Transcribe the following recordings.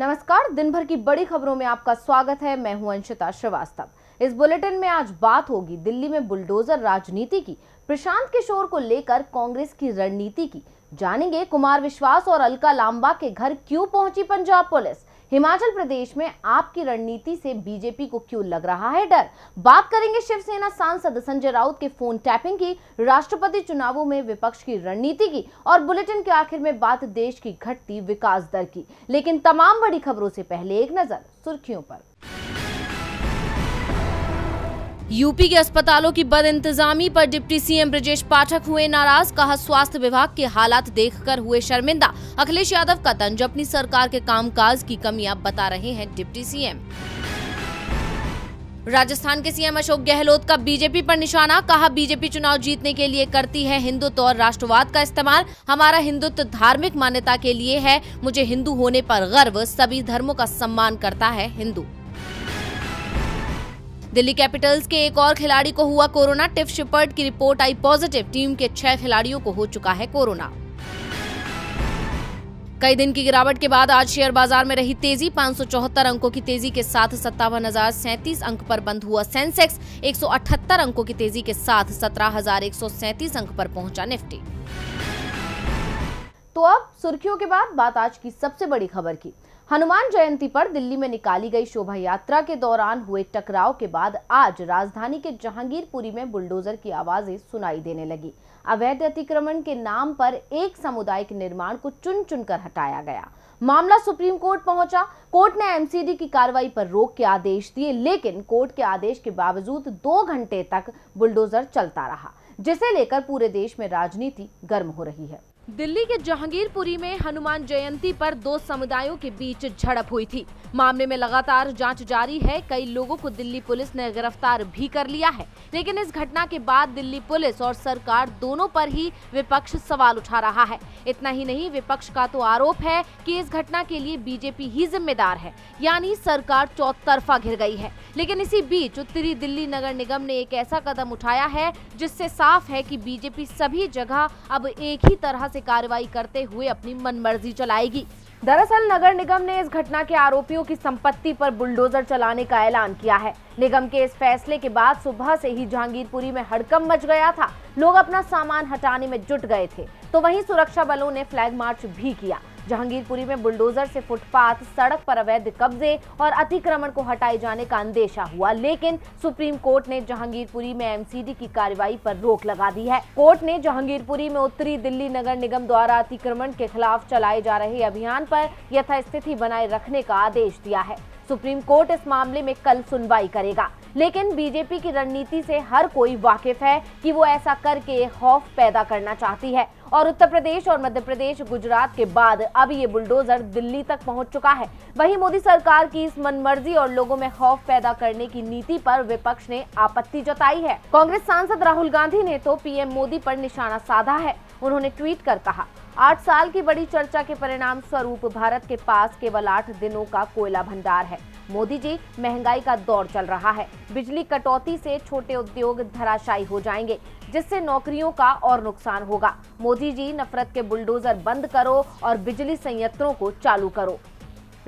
नमस्कार दिन भर की बड़ी खबरों में आपका स्वागत है मैं हूं अंशिता श्रीवास्तव इस बुलेटिन में आज बात होगी दिल्ली में बुलडोजर राजनीति की प्रशांत किशोर को लेकर कांग्रेस की रणनीति की जानेंगे कुमार विश्वास और अलका लांबा के घर क्यों पहुंची पंजाब पुलिस हिमाचल प्रदेश में आपकी रणनीति से बीजेपी को क्यों लग रहा है डर बात करेंगे शिवसेना सांसद संजय राउत के फोन टैपिंग की राष्ट्रपति चुनावों में विपक्ष की रणनीति की और बुलेटिन के आखिर में बात देश की घटती विकास दर की लेकिन तमाम बड़ी खबरों से पहले एक नजर सुर्खियों पर यूपी के अस्पतालों की बद इंतजामी पर डिप्टी सीएम ब्रजेश पाठक हुए नाराज कहा स्वास्थ्य विभाग के हालात देखकर हुए शर्मिंदा अखिलेश यादव का तंज अपनी सरकार के कामकाज की कमियां बता रहे हैं डिप्टी सीएम राजस्थान के सीएम अशोक गहलोत का बीजेपी पर निशाना कहा बीजेपी चुनाव जीतने के लिए करती है हिंदुत्व और राष्ट्रवाद का इस्तेमाल हमारा हिंदुत्व धार्मिक मान्यता के लिए है मुझे हिंदू होने पर गर्व सभी धर्मों का सम्मान करता है हिंदू दिल्ली कैपिटल्स के एक और खिलाड़ी को हुआ कोरोना टिफ शिपर्ट की रिपोर्ट आई पॉजिटिव टीम के छह खिलाड़ियों को हो चुका है कोरोना कई दिन की गिरावट के बाद आज शेयर बाजार में रही तेजी पाँच अंकों की तेजी के साथ सत्तावन हजार अंक पर बंद हुआ सेंसेक्स 178 अंकों की तेजी के साथ सत्रह हजार एक सौ अंक पर पहुंचा निफ्टी तो अब सुर्खियों के बाद बात आज की सबसे बड़ी खबर की हनुमान जयंती पर दिल्ली में निकाली गई शोभा यात्रा के दौरान हुए टकराव के बाद आज राजधानी के जहांगीरपुरी में बुलडोजर की आवाजें सुनाई देने लगी अवैध अतिक्रमण के नाम पर एक सामुदायिक निर्माण को चुन चुन कर हटाया गया मामला सुप्रीम कोर्ट पहुंचा कोर्ट ने एमसीडी की कार्रवाई पर रोक के आदेश दिए लेकिन कोर्ट के आदेश के बावजूद दो घंटे तक बुलडोजर चलता रहा जिसे लेकर पूरे देश में राजनीति गर्म हो रही है दिल्ली के जहांगीरपुरी में हनुमान जयंती पर दो समुदायों के बीच झड़प हुई थी मामले में लगातार जांच जारी है कई लोगों को दिल्ली पुलिस ने गिरफ्तार भी कर लिया है लेकिन इस घटना के बाद दिल्ली पुलिस और सरकार दोनों पर ही विपक्ष सवाल उठा रहा है इतना ही नहीं विपक्ष का तो आरोप है कि इस घटना के लिए बीजेपी ही जिम्मेदार है यानी सरकार चौतरफा घिर गई है लेकिन इसी बीच उत्तरी दिल्ली नगर निगम ने एक ऐसा कदम उठाया है जिससे साफ है की बीजेपी सभी जगह अब एक ही तरह से से कार्रवाई करते हुए अपनी मनमर्जी चलाएगी दरअसल नगर निगम ने इस घटना के आरोपियों की संपत्ति पर बुलडोजर चलाने का ऐलान किया है निगम के इस फैसले के बाद सुबह से ही जहांगीरपुरी में हड़कम मच गया था लोग अपना सामान हटाने में जुट गए थे तो वहीं सुरक्षा बलों ने फ्लैग मार्च भी किया जहांगीरपुरी में बुलडोजर से फुटपाथ सड़क पर अवैध कब्जे और अतिक्रमण को हटाए जाने का अंदेशा हुआ लेकिन सुप्रीम कोर्ट ने जहांगीरपुरी में एमसीडी की कार्रवाई पर रोक लगा दी है कोर्ट ने जहांगीरपुरी में उत्तरी दिल्ली नगर निगम द्वारा अतिक्रमण के खिलाफ चलाए जा रहे अभियान पर यथास्थिति बनाए रखने का आदेश दिया है सुप्रीम कोर्ट इस मामले में कल सुनवाई करेगा लेकिन बीजेपी की रणनीति से हर कोई वाकिफ है कि वो ऐसा करके खौफ पैदा करना चाहती है और उत्तर प्रदेश और मध्य प्रदेश गुजरात के बाद अब ये बुलडोजर दिल्ली तक पहुंच चुका है वहीं मोदी सरकार की इस मनमर्जी और लोगों में खौफ पैदा करने की नीति पर विपक्ष ने आपत्ति जताई है कांग्रेस सांसद राहुल गांधी ने तो पीएम मोदी पर निशाना साधा है उन्होंने ट्वीट कर कहा आठ साल की बड़ी चर्चा के परिणाम स्वरूप भारत के पास केवल आठ दिनों का कोयला भंडार है मोदी जी महंगाई का दौर चल रहा है बिजली कटौती से छोटे उद्योग धराशायी हो जाएंगे जिससे नौकरियों का और नुकसान होगा मोदी जी नफरत के बुलडोजर बंद करो और बिजली संयंत्रों को चालू करो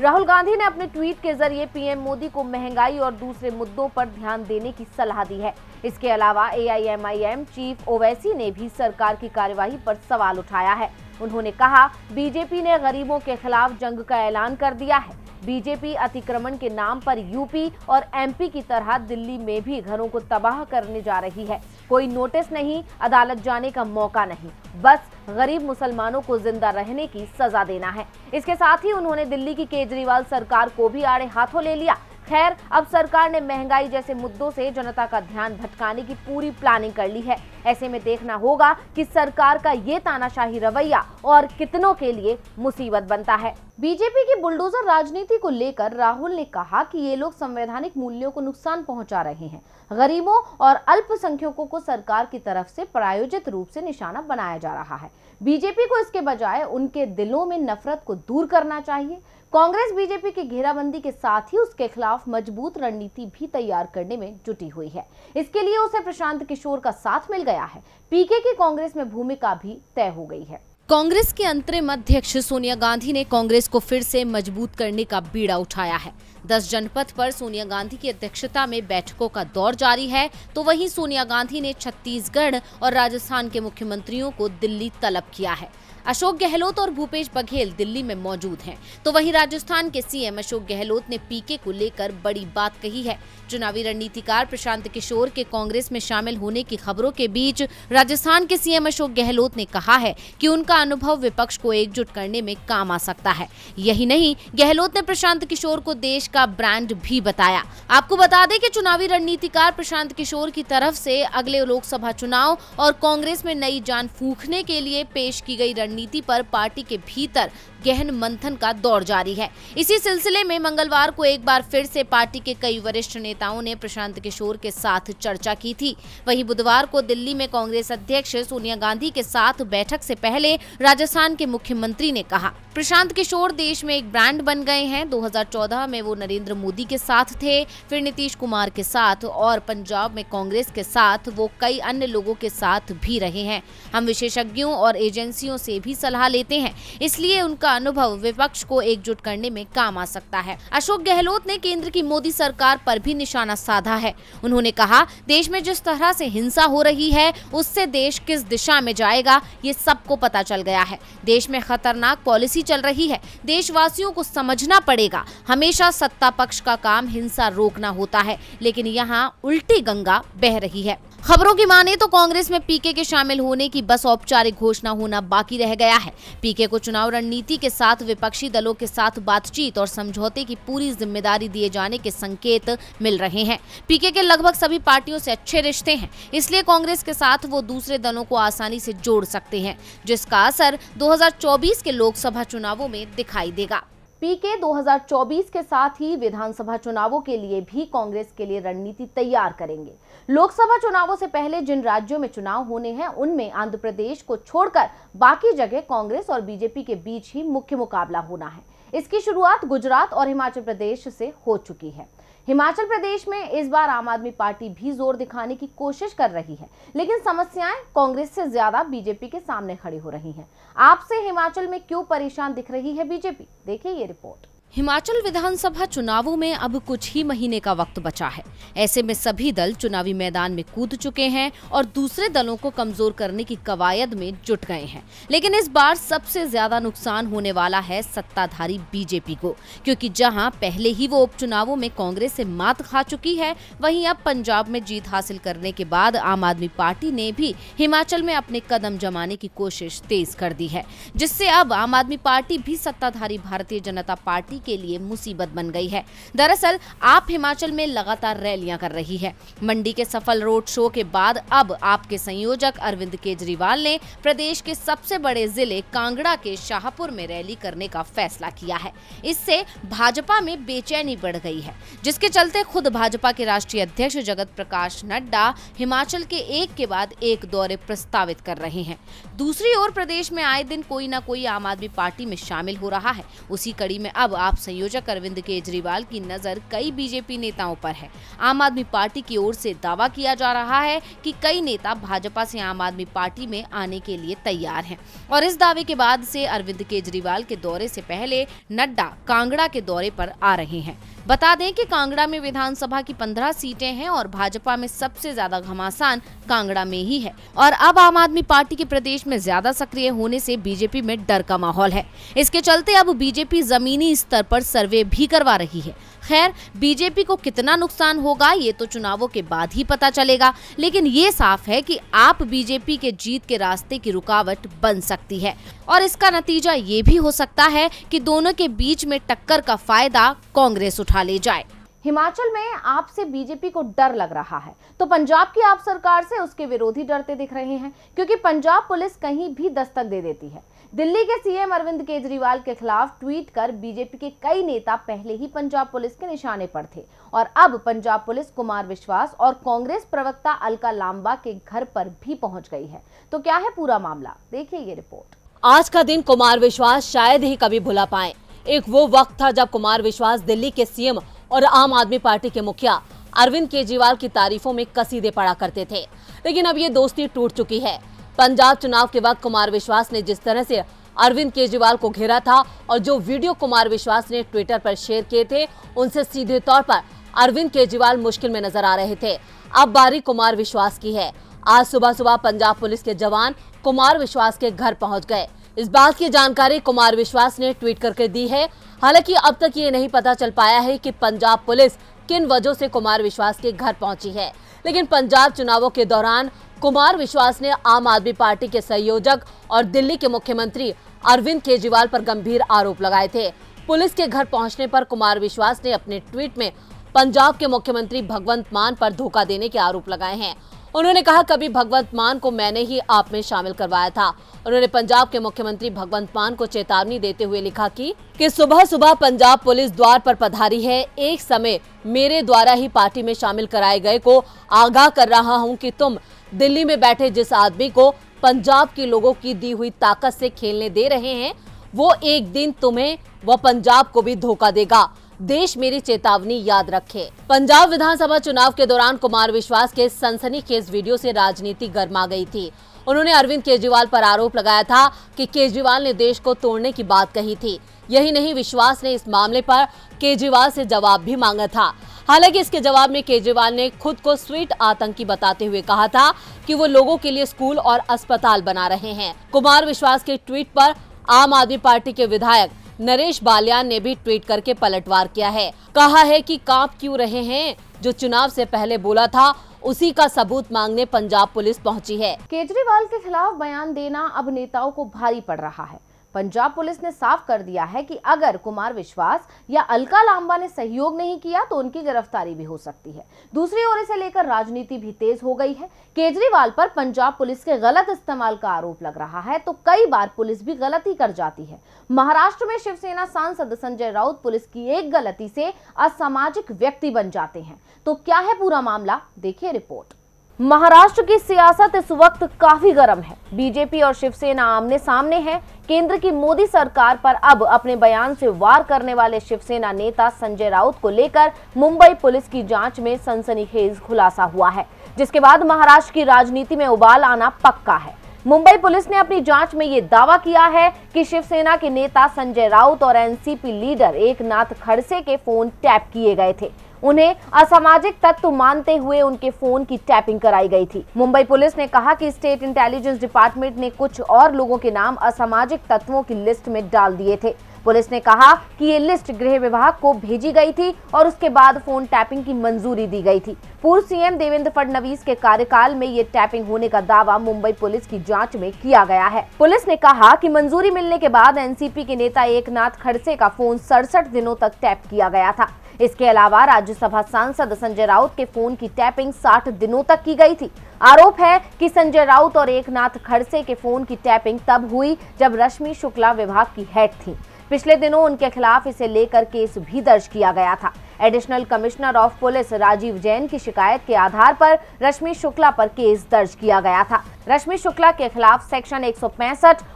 राहुल गांधी ने अपने ट्वीट के जरिए पीएम मोदी को महंगाई और दूसरे मुद्दों पर ध्यान देने की सलाह दी है इसके अलावा एआईएमआईएम चीफ ओवैसी ने भी सरकार की कार्यवाही पर सवाल उठाया है उन्होंने कहा बीजेपी ने गरीबों के खिलाफ जंग का ऐलान कर दिया है बीजेपी अतिक्रमण के नाम पर यूपी और एमपी की तरह दिल्ली में भी घरों को तबाह करने जा रही है कोई नोटिस नहीं अदालत जाने का मौका नहीं बस गरीब मुसलमानों को जिंदा रहने की सजा देना है इसके साथ ही उन्होंने दिल्ली की केजरीवाल सरकार को भी आड़े हाथों ले लिया खैर अब सरकार ने महंगाई जैसे मुद्दों से जनता का ध्यान भटकाने की पूरी प्लानिंग कर ली है ऐसे में देखना होगा कि सरकार का ये तानाशाही रवैया और कितनों के लिए मुसीबत बनता है बीजेपी की बुलडोजर राजनीति को लेकर राहुल ने कहा कि ये लोग संवैधानिक मूल्यों को नुकसान पहुंचा रहे हैं गरीबों और अल्पसंख्यकों को सरकार की तरफ से प्रायोजित रूप से निशाना बनाया जा रहा है बीजेपी को इसके बजाय उनके दिलों में नफरत को दूर करना चाहिए कांग्रेस बीजेपी की घेराबंदी के साथ ही उसके खिलाफ मजबूत रणनीति भी तैयार करने में जुटी हुई है इसके लिए उसे प्रशांत किशोर का साथ मिल गया है पीके की कांग्रेस में भूमिका भी तय हो गई है कांग्रेस के अंतरिम अध्यक्ष सोनिया गांधी ने कांग्रेस को फिर से मजबूत करने का बीड़ा उठाया है दस जनपद पर सोनिया गांधी की अध्यक्षता में बैठकों का दौर जारी है तो वहीं सोनिया गांधी ने छत्तीसगढ़ और राजस्थान के मुख्यमंत्रियों को दिल्ली तलब किया है अशोक गहलोत और भूपेश बघेल दिल्ली में मौजूद हैं तो वहीं राजस्थान के सीएम अशोक गहलोत ने पीके को लेकर बड़ी बात कही है चुनावी रणनीतिकार प्रशांत किशोर के कांग्रेस में शामिल होने की खबरों के बीच राजस्थान के सीएम अशोक गहलोत ने कहा है कि उनका अनुभव विपक्ष को एकजुट करने में काम आ सकता है यही नहीं गहलोत ने प्रशांत किशोर को देश का ब्रांड भी बताया आपको बता दें कि चुनावी रणनीतिकार प्रशांत किशोर की तरफ से अगले लोकसभा चुनाव और कांग्रेस में नई जान फूकने के लिए पेश की गई रणनीति पर पार्टी के भीतर गहन मंथन का दौर जारी है इसी सिलसिले में मंगलवार को एक बार फिर से पार्टी के कई वरिष्ठ नेताओं ने प्रशांत किशोर के साथ चर्चा की थी वहीं बुधवार को दिल्ली में कांग्रेस अध्यक्ष सोनिया गांधी के साथ बैठक से पहले राजस्थान के मुख्यमंत्री ने कहा प्रशांत किशोर देश में एक ब्रांड बन गए हैं 2014 में वो नरेंद्र मोदी के साथ थे फिर नीतीश कुमार के साथ और पंजाब में कांग्रेस के साथ वो कई अन्य लोगों के साथ भी रहे हैं हम विशेषज्ञों और एजेंसियों से भी सलाह लेते हैं इसलिए उनका का अनुभव विपक्ष को एकजुट करने में काम आ सकता है अशोक गहलोत ने केंद्र की मोदी सरकार पर भी निशाना साधा है उन्होंने कहा देश में जिस तरह से हिंसा हो रही है उससे देश किस दिशा में जाएगा ये सबको पता चल गया है देश में खतरनाक पॉलिसी चल रही है देशवासियों को समझना पड़ेगा हमेशा सत्ता पक्ष का काम हिंसा रोकना होता है लेकिन यहाँ उल्टी गंगा बह रही है खबरों की माने तो कांग्रेस में पीके के शामिल होने की बस औपचारिक घोषणा होना बाकी रह गया है पीके को चुनाव रणनीति के साथ विपक्षी दलों के साथ बातचीत और समझौते की पूरी जिम्मेदारी दिए जाने के संकेत मिल रहे हैं पीके के लगभग सभी पार्टियों से अच्छे रिश्ते हैं इसलिए कांग्रेस के साथ वो दूसरे दलों को आसानी से जोड़ सकते हैं जिसका असर दो के लोकसभा चुनावों में दिखाई देगा पीके 2024 के साथ ही विधानसभा चुनावों के लिए भी कांग्रेस के लिए रणनीति तैयार करेंगे लोकसभा चुनावों से पहले जिन राज्यों में चुनाव होने हैं उनमें आंध्र प्रदेश को छोड़कर बाकी जगह कांग्रेस और बीजेपी के बीच ही मुख्य मुकाबला होना है इसकी शुरुआत गुजरात और हिमाचल प्रदेश से हो चुकी है हिमाचल प्रदेश में इस बार आम आदमी पार्टी भी जोर दिखाने की कोशिश कर रही है लेकिन समस्याएं कांग्रेस से ज्यादा बीजेपी के सामने खड़ी हो रही हैं। आपसे हिमाचल में क्यों परेशान दिख रही है बीजेपी देखिए ये रिपोर्ट हिमाचल विधानसभा चुनावों में अब कुछ ही महीने का वक्त बचा है ऐसे में सभी दल चुनावी मैदान में कूद चुके हैं और दूसरे दलों को कमजोर करने की कवायद में जुट गए हैं लेकिन इस बार सबसे ज्यादा नुकसान होने वाला है सत्ताधारी बीजेपी को क्योंकि जहां पहले ही वो उपचुनावों में कांग्रेस से मात खा चुकी है वही अब पंजाब में जीत हासिल करने के बाद आम आदमी पार्टी ने भी हिमाचल में अपने कदम जमाने की कोशिश तेज कर दी है जिससे अब आम आदमी पार्टी भी सत्ताधारी भारतीय जनता पार्टी के लिए मुसीबत बन गई है दरअसल आप हिमाचल में लगातार रैलियां कर रही है मंडी के सफल रोड शो के बाद अब आपके संयोजक अरविंद केजरीवाल ने प्रदेश के सबसे बड़े जिले कांगड़ा के शाहपुर में रैली करने का फैसला किया है इससे भाजपा में बेचैनी बढ़ गई है जिसके चलते खुद भाजपा के राष्ट्रीय अध्यक्ष जगत प्रकाश नड्डा हिमाचल के एक के बाद एक दौरे प्रस्तावित कर रहे हैं दूसरी ओर प्रदेश में आए दिन कोई ना कोई आम आदमी पार्टी में शामिल हो रहा है उसी कड़ी में अब आप आप संयोजक अरविंद केजरीवाल की नजर कई बीजेपी नेताओं पर है आम आदमी पार्टी की ओर से दावा किया जा रहा है कि कई नेता भाजपा से आम आदमी पार्टी में आने के लिए तैयार हैं और इस दावे के बाद से अरविंद केजरीवाल के दौरे से पहले नड्डा कांगड़ा के दौरे पर आ रहे हैं बता दें कि कांगड़ा में विधानसभा की पंद्रह सीटें हैं और भाजपा में सबसे ज्यादा घमासान कांगड़ा में ही है और अब आम आदमी पार्टी के प्रदेश में ज्यादा सक्रिय होने से बीजेपी में डर का माहौल है इसके चलते अब बीजेपी जमीनी स्तर पर सर्वे भी करवा रही है खैर बीजेपी को कितना नुकसान होगा ये तो चुनावों के बाद ही पता चलेगा लेकिन ये साफ है कि आप बीजेपी के जीत के रास्ते की रुकावट बन सकती है और इसका नतीजा ये भी हो सकता है कि दोनों के बीच में टक्कर का फायदा कांग्रेस उठा कहाँ ले जाए हिमाचल में आपसे बीजेपी को डर लग रहा है तो पंजाब की आप सरकार से उसके विरोधी डरते दिख रहे हैं क्योंकि पंजाब पुलिस कहीं भी दस्तक दे देती है दिल्ली के सीएम अरविंद केजरीवाल के खिलाफ ट्वीट कर बीजेपी के कई नेता पहले ही पंजाब पुलिस के निशाने पर थे और अब पंजाब पुलिस कुमार विश्वास और कांग्रेस प्रवक्ता अलका लांबा के घर पर भी पहुंच गई है तो क्या है पूरा मामला देखिए ये रिपोर्ट आज का दिन कुमार विश्वास शायद ही कभी भुला पाए एक वो वक्त था जब कुमार विश्वास दिल्ली के सीएम और आम आदमी पार्टी के मुखिया अरविंद केजरीवाल की तारीफों में कसीदे पड़ा करते थे लेकिन अब ये दोस्ती टूट चुकी है पंजाब चुनाव के वक्त कुमार विश्वास ने जिस तरह से अरविंद केजरीवाल को घेरा था और जो वीडियो कुमार विश्वास ने ट्विटर पर शेयर किए थे उनसे सीधे तौर पर अरविंद केजरीवाल मुश्किल में नजर आ रहे थे अब बारी कुमार विश्वास की है आज सुबह सुबह पंजाब पुलिस के जवान कुमार विश्वास के घर पहुंच गए इस बात की जानकारी कुमार विश्वास ने ट्वीट करके दी है हालांकि अब तक ये नहीं पता चल पाया है कि पंजाब पुलिस किन वजह से कुमार विश्वास के घर पहुंची है लेकिन पंजाब चुनावों के दौरान कुमार विश्वास ने आम आदमी पार्टी के संयोजक और दिल्ली के मुख्यमंत्री अरविंद केजरीवाल पर गंभीर आरोप लगाए थे पुलिस के घर पहुंचने पर कुमार विश्वास ने अपने ट्वीट में पंजाब के मुख्यमंत्री भगवंत मान पर धोखा देने के आरोप लगाए हैं उन्होंने कहा कभी भगवंत मान को मैंने ही आप में शामिल करवाया था उन्होंने पंजाब के मुख्यमंत्री भगवंत मान को चेतावनी देते हुए लिखा कि कि सुबह सुबह पंजाब पुलिस द्वार पर पधारी है एक समय मेरे द्वारा ही पार्टी में शामिल कराए गए को आगाह कर रहा हूँ कि तुम दिल्ली में बैठे जिस आदमी को पंजाब के लोगों की दी हुई ताकत से खेलने दे रहे हैं वो एक दिन तुम्हें व पंजाब को भी धोखा देगा देश मेरी चेतावनी याद रखे पंजाब विधानसभा चुनाव के दौरान कुमार विश्वास के सनसनीखेज वीडियो से राजनीति गर्मा गई थी उन्होंने अरविंद केजरीवाल पर आरोप लगाया था कि केजरीवाल ने देश को तोड़ने की बात कही थी यही नहीं विश्वास ने इस मामले पर केजरीवाल से जवाब भी मांगा था हालांकि इसके जवाब में केजरीवाल ने खुद को स्वीट आतंकी बताते हुए कहा था कि वो लोगों के लिए स्कूल और अस्पताल बना रहे हैं कुमार विश्वास के ट्वीट पर आम आदमी पार्टी के विधायक नरेश बालियान ने भी ट्वीट करके पलटवार किया है कहा है कि कांप क्यों रहे हैं जो चुनाव से पहले बोला था उसी का सबूत मांगने पंजाब पुलिस पहुंची है केजरीवाल के खिलाफ बयान देना अब नेताओं को भारी पड़ रहा है पंजाब पुलिस ने साफ कर दिया है कि अगर कुमार विश्वास या अलका लांबा ने सहयोग नहीं किया तो उनकी गिरफ्तारी भी हो सकती है दूसरी ओर इसे लेकर राजनीति भी तेज हो गई है केजरीवाल पर पंजाब पुलिस के गलत इस्तेमाल का आरोप लग रहा है तो कई बार पुलिस भी गलती कर जाती है महाराष्ट्र में शिवसेना सांसद संजय राउत पुलिस की एक गलती से असामाजिक व्यक्ति बन जाते हैं तो क्या है पूरा मामला देखिए रिपोर्ट महाराष्ट्र की सियासत इस वक्त काफी गर्म है बीजेपी और शिवसेना आमने सामने है केंद्र की मोदी सरकार पर अब अपने बयान से वार करने वाले शिवसेना नेता संजय राउत को लेकर मुंबई पुलिस की जांच में सनसनीखेज खुलासा हुआ है जिसके बाद महाराष्ट्र की राजनीति में उबाल आना पक्का है मुंबई पुलिस ने अपनी जांच में यह दावा किया है कि शिवसेना के नेता संजय राउत और एनसीपी लीडर एकनाथ खड़से के फोन टैप किए गए थे उन्हें असामाजिक तत्व मानते हुए उनके फोन की टैपिंग कराई गई थी मुंबई पुलिस ने कहा कि स्टेट इंटेलिजेंस डिपार्टमेंट ने कुछ और लोगों के नाम असामाजिक तत्वों की लिस्ट में डाल दिए थे पुलिस ने कहा कि ये लिस्ट गृह विभाग को भेजी गई थी और उसके बाद फोन टैपिंग की मंजूरी दी गई थी पूर्व सीएम देवेंद्र फडणवीस के कार्यकाल में ये टैपिंग होने का दावा मुंबई पुलिस की जाँच में किया गया है पुलिस ने कहा की मंजूरी मिलने के बाद एनसीपी के नेता एकनाथ खड़से का फोन सड़सठ दिनों तक टैप किया गया था इसके अलावा राज्यसभा सांसद संजय राउत के फोन की टैपिंग 60 दिनों तक की गई थी आरोप है कि संजय राउत और एकनाथ खड़से के फोन की टैपिंग तब हुई जब रश्मि शुक्ला विभाग की हेड थी पिछले दिनों उनके खिलाफ इसे लेकर केस भी दर्ज किया गया था additional commissioner of police Rajeev Jain की शिकायत के आधार पर रश्मि शुक्ला पर केस दर्ज किया गया था रश्मि शुक्ला के खिलाफ सेक्शन एक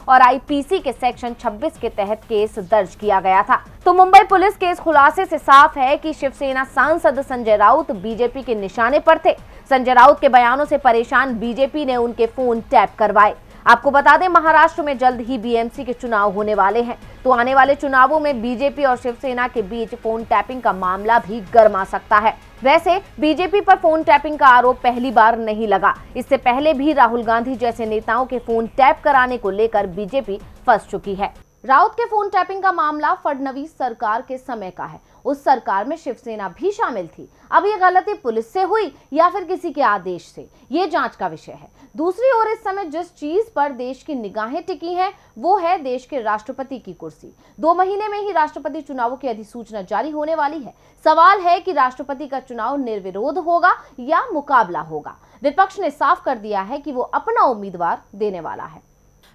और आईपीसी के सेक्शन 26 के तहत केस दर्ज किया गया था तो मुंबई पुलिस के इस खुलासे से साफ है कि शिवसेना सांसद संजय राउत बीजेपी के निशाने पर थे संजय राउत के बयानों से परेशान बीजेपी ने उनके फोन टैप करवाए आपको बता दें महाराष्ट्र में जल्द ही बीएमसी के चुनाव होने वाले हैं तो आने वाले चुनावों में बीजेपी और शिवसेना के बीच फोन टैपिंग का मामला भी गर्मा सकता है वैसे बीजेपी पर फोन टैपिंग का आरोप पहली बार नहीं लगा इससे पहले भी राहुल गांधी जैसे नेताओं के फोन टैप कराने को लेकर बीजेपी फंस चुकी है राउत के फोन टैपिंग का मामला फडनवीस सरकार के समय का है उस सरकार में शिवसेना भी शामिल थी अब ये गलती पुलिस से हुई या फिर किसी के आदेश से ये जांच का विषय है दूसरी ओर इस समय जिस चीज पर देश की निगाहें टिकी हैं वो है देश के राष्ट्रपति की कुर्सी दो महीने में ही राष्ट्रपति चुनावों की अधिसूचना जारी होने वाली है सवाल है कि राष्ट्रपति का चुनाव निर्विरोध होगा या मुकाबला होगा विपक्ष ने साफ कर दिया है कि वो अपना उम्मीदवार देने वाला है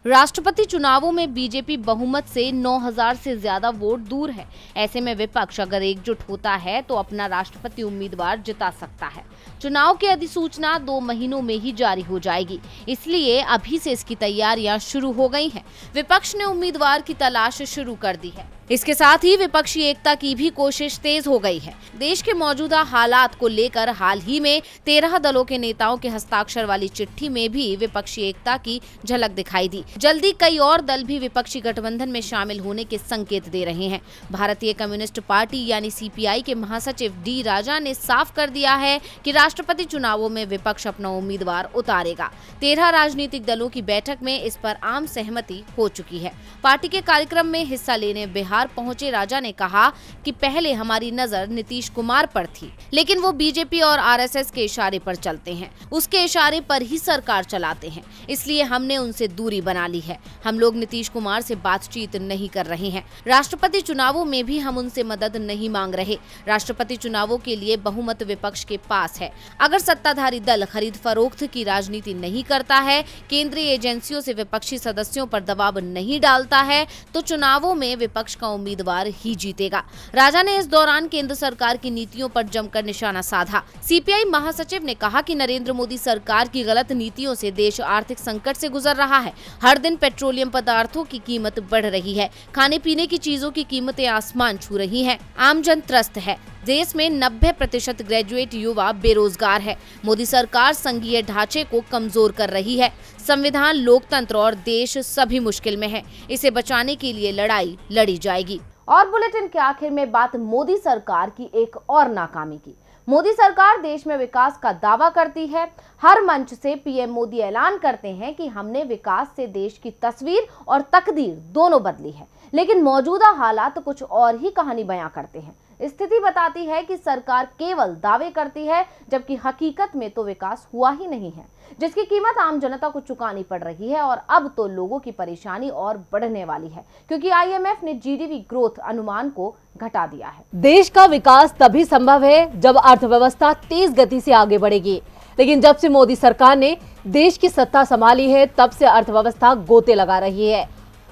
राष्ट्रपति चुनावों में बीजेपी बहुमत से 9000 से ज्यादा वोट दूर है ऐसे में विपक्ष अगर एकजुट होता है तो अपना राष्ट्रपति उम्मीदवार जिता सकता है चुनाव की अधिसूचना दो महीनों में ही जारी हो जाएगी इसलिए अभी से इसकी तैयारियां शुरू हो गई हैं विपक्ष ने उम्मीदवार की तलाश शुरू कर दी है इसके साथ ही विपक्षी एकता की भी कोशिश तेज हो गई है देश के मौजूदा हालात को लेकर हाल ही में तेरह दलों के नेताओं के हस्ताक्षर वाली चिट्ठी में भी विपक्षी एकता की झलक दिखाई दी जल्दी कई और दल भी विपक्षी गठबंधन में शामिल होने के संकेत दे रहे हैं भारतीय कम्युनिस्ट पार्टी यानी सीपीआई के महासचिव डी राजा ने साफ कर दिया है कि राष्ट्रपति चुनावों में विपक्ष अपना उम्मीदवार उतारेगा तेरह राजनीतिक दलों की बैठक में इस पर आम सहमति हो चुकी है पार्टी के कार्यक्रम में हिस्सा लेने बिहार पहुँचे राजा ने कहा की पहले हमारी नजर नीतीश कुमार पर थी लेकिन वो बीजेपी और आर के इशारे पर चलते हैं उसके इशारे पर ही सरकार चलाते हैं इसलिए हमने उनसे दूरी बना बना ली है हम लोग नीतीश कुमार से बातचीत नहीं कर रहे हैं राष्ट्रपति चुनावों में भी हम उनसे मदद नहीं मांग रहे राष्ट्रपति चुनावों के लिए बहुमत विपक्ष के पास है अगर सत्ताधारी दल खरीद फरोख्त की राजनीति नहीं करता है केंद्रीय एजेंसियों से विपक्षी सदस्यों पर दबाव नहीं डालता है तो चुनावों में विपक्ष का उम्मीदवार ही जीतेगा राजा ने इस दौरान केंद्र सरकार की नीतियों पर जमकर निशाना साधा सीपीआई महासचिव ने कहा कि नरेंद्र मोदी सरकार की गलत नीतियों से देश आर्थिक संकट से गुजर रहा है हर दिन पेट्रोलियम पदार्थों की कीमत बढ़ रही है खाने पीने की चीजों की कीमतें आसमान छू रही है आमजन त्रस्त है देश में 90 प्रतिशत ग्रेजुएट युवा बेरोजगार है मोदी सरकार संघीय ढांचे को कमजोर कर रही है संविधान लोकतंत्र और देश सभी मुश्किल में है इसे बचाने के लिए लड़ाई लड़ी जाएगी और बुलेटिन के आखिर में बात मोदी सरकार की एक और नाकामी की मोदी सरकार देश में विकास का दावा करती है हर मंच से पीएम मोदी ऐलान करते हैं कि हमने विकास से देश की तस्वीर और तकदीर दोनों बदली है लेकिन मौजूदा हालात तो कुछ और ही कहानी बयां करते हैं स्थिति बताती है कि सरकार केवल दावे करती है जबकि हकीकत में तो विकास हुआ ही नहीं है जिसकी कीमत आम जनता को चुकानी पड़ रही है और अब तो लोगों की परेशानी और बढ़ने वाली है क्योंकि आईएमएफ ने जीडीपी ग्रोथ अनुमान को घटा दिया है देश का विकास तभी संभव है जब अर्थव्यवस्था तेज गति से आगे बढ़ेगी लेकिन जब से मोदी सरकार ने देश की सत्ता संभाली है तब से अर्थव्यवस्था गोते लगा रही है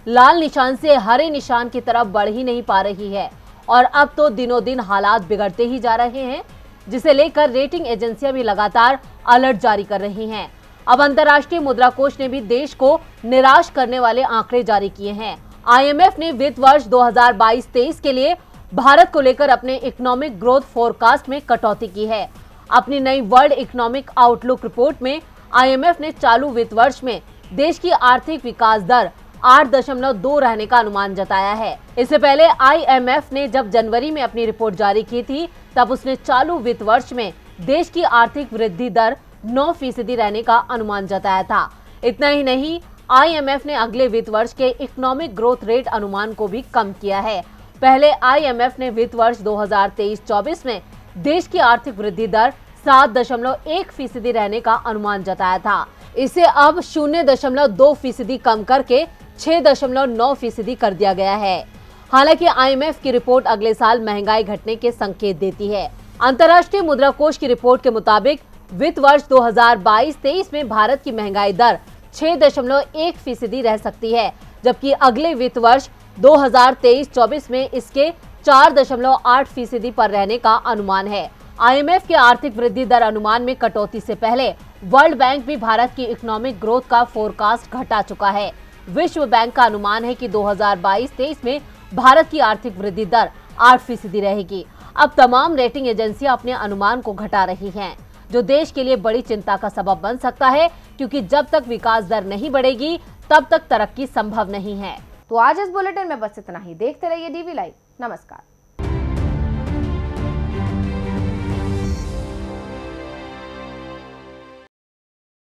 लाल निशान से हरे निशान की तरफ बढ़ ही नहीं पा रही है और अब तो दिनों दिन हालात बिगड़ते ही जा रहे हैं जिसे लेकर रेटिंग एजेंसियां भी लगातार अलर्ट जारी कर रही हैं अब अंतर्राष्ट्रीय मुद्रा कोष ने भी देश को निराश करने वाले आंकड़े जारी किए हैं आईएमएफ ने वित्त वर्ष 2022-23 के लिए भारत को लेकर अपने इकोनॉमिक ग्रोथ फोरकास्ट में कटौती की है अपनी नई वर्ल्ड इकोनॉमिक आउटलुक रिपोर्ट में आई ने चालू वित्त वर्ष में देश की आर्थिक विकास दर आठ दशमलव दो रहने का अनुमान जताया है इससे पहले आईएमएफ ने जब जनवरी में अपनी रिपोर्ट जारी की थी तब उसने चालू वित्त वर्ष में देश की आर्थिक वृद्धि दर नौ फीसदी रहने का अनुमान जताया था इतना ही नहीं आईएमएफ ने अगले वित्त वर्ष के इकोनॉमिक ग्रोथ रेट अनुमान को भी कम किया है पहले आई ने वित्त वर्ष दो हजार में देश की आर्थिक वृद्धि दर सात दशमलव एक फीसदी रहने का अनुमान जताया था इसे अब शून्य दशमलव दो फीसदी कम करके छह दशमलव नौ फीसदी कर दिया गया है हालांकि आईएमएफ की रिपोर्ट अगले साल महंगाई घटने के संकेत देती है अंतर्राष्ट्रीय मुद्रा कोष की रिपोर्ट के मुताबिक वित्त वर्ष 2022-23 में भारत की महंगाई दर 6.1 फीसदी रह सकती है जबकि अगले वित्त वर्ष 2023-24 में इसके 4.8 फीसदी पर रहने का अनुमान है आईएमएफ के आर्थिक वृद्धि दर अनुमान में कटौती से पहले वर्ल्ड बैंक भी भारत की इकोनॉमिक ग्रोथ का फोरकास्ट घटा चुका है विश्व बैंक का अनुमान है कि 2022-23 में भारत की आर्थिक वृद्धि दर आठ फीसदी रहेगी अब तमाम रेटिंग एजेंसियां अपने अनुमान को घटा रही हैं, जो देश के लिए बड़ी चिंता का सबब बन सकता है क्योंकि जब तक विकास दर नहीं बढ़ेगी तब तक तरक्की संभव नहीं है तो आज इस बुलेटिन में बस इतना ही देखते रहिए डीवी लाइव नमस्कार